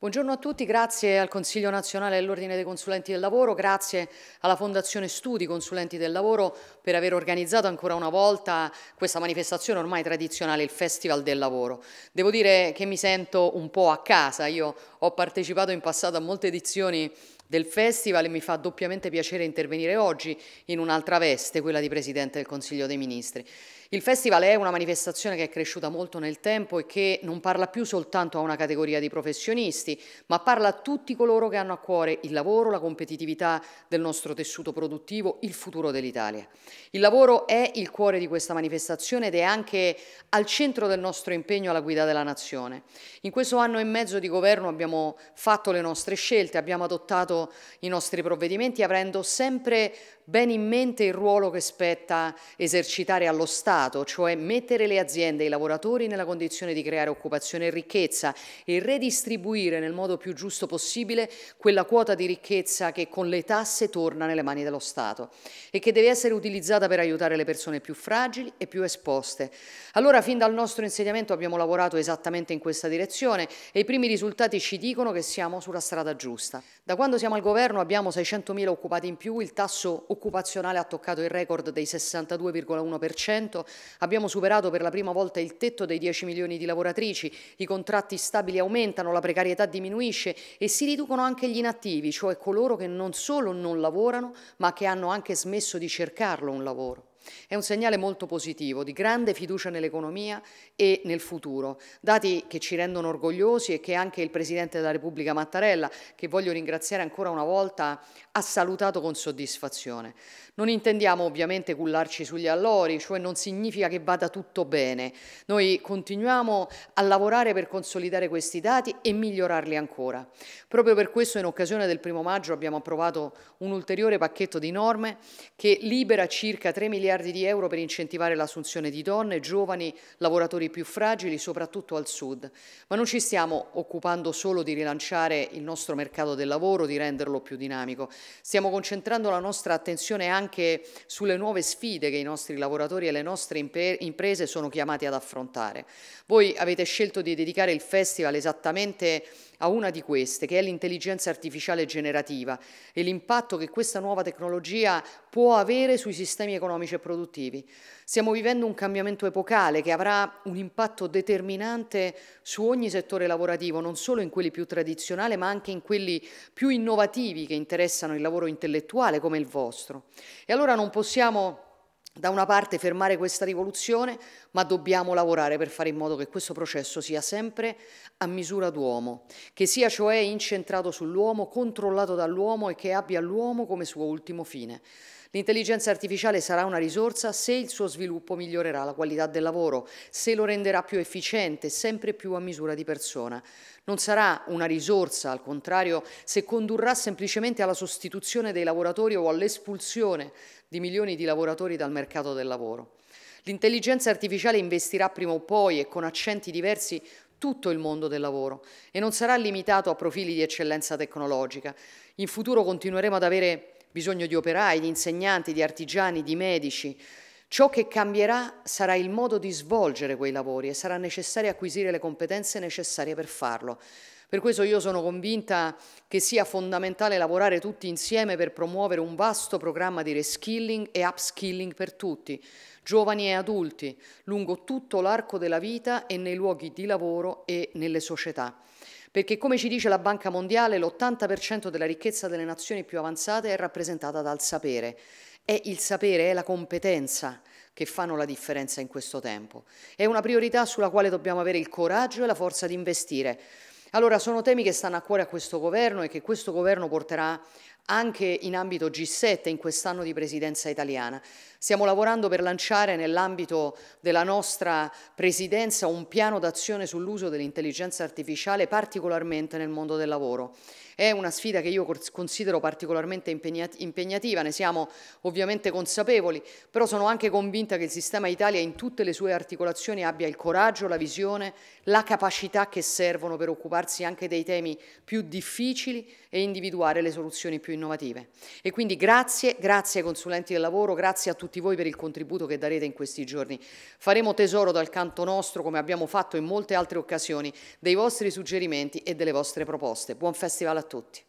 Buongiorno a tutti, grazie al Consiglio nazionale dell'Ordine dei Consulenti del Lavoro, grazie alla Fondazione Studi Consulenti del Lavoro per aver organizzato ancora una volta questa manifestazione ormai tradizionale, il Festival del Lavoro. Devo dire che mi sento un po' a casa, io ho partecipato in passato a molte edizioni del festival e mi fa doppiamente piacere intervenire oggi in un'altra veste, quella di Presidente del Consiglio dei Ministri. Il festival è una manifestazione che è cresciuta molto nel tempo e che non parla più soltanto a una categoria di professionisti, ma parla a tutti coloro che hanno a cuore il lavoro, la competitività del nostro tessuto produttivo, il futuro dell'Italia. Il lavoro è il cuore di questa manifestazione ed è anche al centro del nostro impegno alla guida della nazione. In questo anno e mezzo di governo abbiamo fatto le nostre scelte, abbiamo adottato approvato i nostri provvedimenti avendo sempre ben in mente il ruolo che spetta esercitare allo Stato, cioè mettere le aziende e i lavoratori nella condizione di creare occupazione e ricchezza e redistribuire nel modo più giusto possibile quella quota di ricchezza che con le tasse torna nelle mani dello Stato e che deve essere utilizzata per aiutare le persone più fragili e più esposte. Allora fin dal nostro insediamento abbiamo lavorato esattamente in questa direzione e i primi risultati ci dicono che siamo sulla strada giusta. Da quando siamo siamo al governo abbiamo 600.000 occupati in più, il tasso occupazionale ha toccato il record dei 62,1%, abbiamo superato per la prima volta il tetto dei 10 milioni di lavoratrici, i contratti stabili aumentano, la precarietà diminuisce e si riducono anche gli inattivi, cioè coloro che non solo non lavorano ma che hanno anche smesso di cercarlo un lavoro. È un segnale molto positivo, di grande fiducia nell'economia e nel futuro, dati che ci rendono orgogliosi e che anche il Presidente della Repubblica Mattarella, che voglio ringraziare ancora una volta, ha salutato con soddisfazione. Non intendiamo ovviamente cullarci sugli allori, cioè non significa che vada tutto bene. Noi continuiamo a lavorare per consolidare questi dati e migliorarli ancora. Proprio per questo in occasione del primo maggio abbiamo approvato un ulteriore pacchetto di norme che libera circa 3 miliardi miliardi di euro per incentivare l'assunzione di donne, giovani, lavoratori più fragili, soprattutto al sud. Ma non ci stiamo occupando solo di rilanciare il nostro mercato del lavoro, di renderlo più dinamico. Stiamo concentrando la nostra attenzione anche sulle nuove sfide che i nostri lavoratori e le nostre imprese sono chiamati ad affrontare. Voi avete scelto di dedicare il festival esattamente a una di queste, che è l'intelligenza artificiale generativa e l'impatto che questa nuova tecnologia può avere sui sistemi economici anche produttivi. Stiamo vivendo un cambiamento epocale che avrà un impatto determinante su ogni settore lavorativo, non solo in quelli più tradizionali, ma anche in quelli più innovativi che interessano il lavoro intellettuale come il vostro. E allora non possiamo da una parte fermare questa rivoluzione, ma dobbiamo lavorare per fare in modo che questo processo sia sempre a misura d'uomo, che sia cioè incentrato sull'uomo, controllato dall'uomo e che abbia l'uomo come suo ultimo fine. L'intelligenza artificiale sarà una risorsa se il suo sviluppo migliorerà la qualità del lavoro, se lo renderà più efficiente, sempre più a misura di persona. Non sarà una risorsa, al contrario, se condurrà semplicemente alla sostituzione dei lavoratori o all'espulsione di milioni di lavoratori dal mercato del lavoro. L'intelligenza artificiale investirà prima o poi e con accenti diversi tutto il mondo del lavoro e non sarà limitato a profili di eccellenza tecnologica. In futuro continueremo ad avere bisogno di operai, di insegnanti, di artigiani, di medici. Ciò che cambierà sarà il modo di svolgere quei lavori e sarà necessario acquisire le competenze necessarie per farlo. Per questo io sono convinta che sia fondamentale lavorare tutti insieme per promuovere un vasto programma di reskilling e upskilling per tutti, giovani e adulti, lungo tutto l'arco della vita e nei luoghi di lavoro e nelle società. Perché come ci dice la Banca Mondiale, l'80% della ricchezza delle nazioni più avanzate è rappresentata dal sapere. È il sapere, è la competenza che fanno la differenza in questo tempo. È una priorità sulla quale dobbiamo avere il coraggio e la forza di investire. Allora sono temi che stanno a cuore a questo governo e che questo governo porterà anche in ambito G7 in quest'anno di presidenza italiana. Stiamo lavorando per lanciare nell'ambito della nostra presidenza un piano d'azione sull'uso dell'intelligenza artificiale particolarmente nel mondo del lavoro. È una sfida che io considero particolarmente impegnativa, ne siamo ovviamente consapevoli, però sono anche convinta che il sistema Italia in tutte le sue articolazioni abbia il coraggio, la visione, la capacità che servono per occuparsi anche dei temi più difficili e individuare le soluzioni più innovative innovative. E quindi grazie, grazie ai consulenti del lavoro, grazie a tutti voi per il contributo che darete in questi giorni. Faremo tesoro dal canto nostro, come abbiamo fatto in molte altre occasioni, dei vostri suggerimenti e delle vostre proposte. Buon festival a tutti.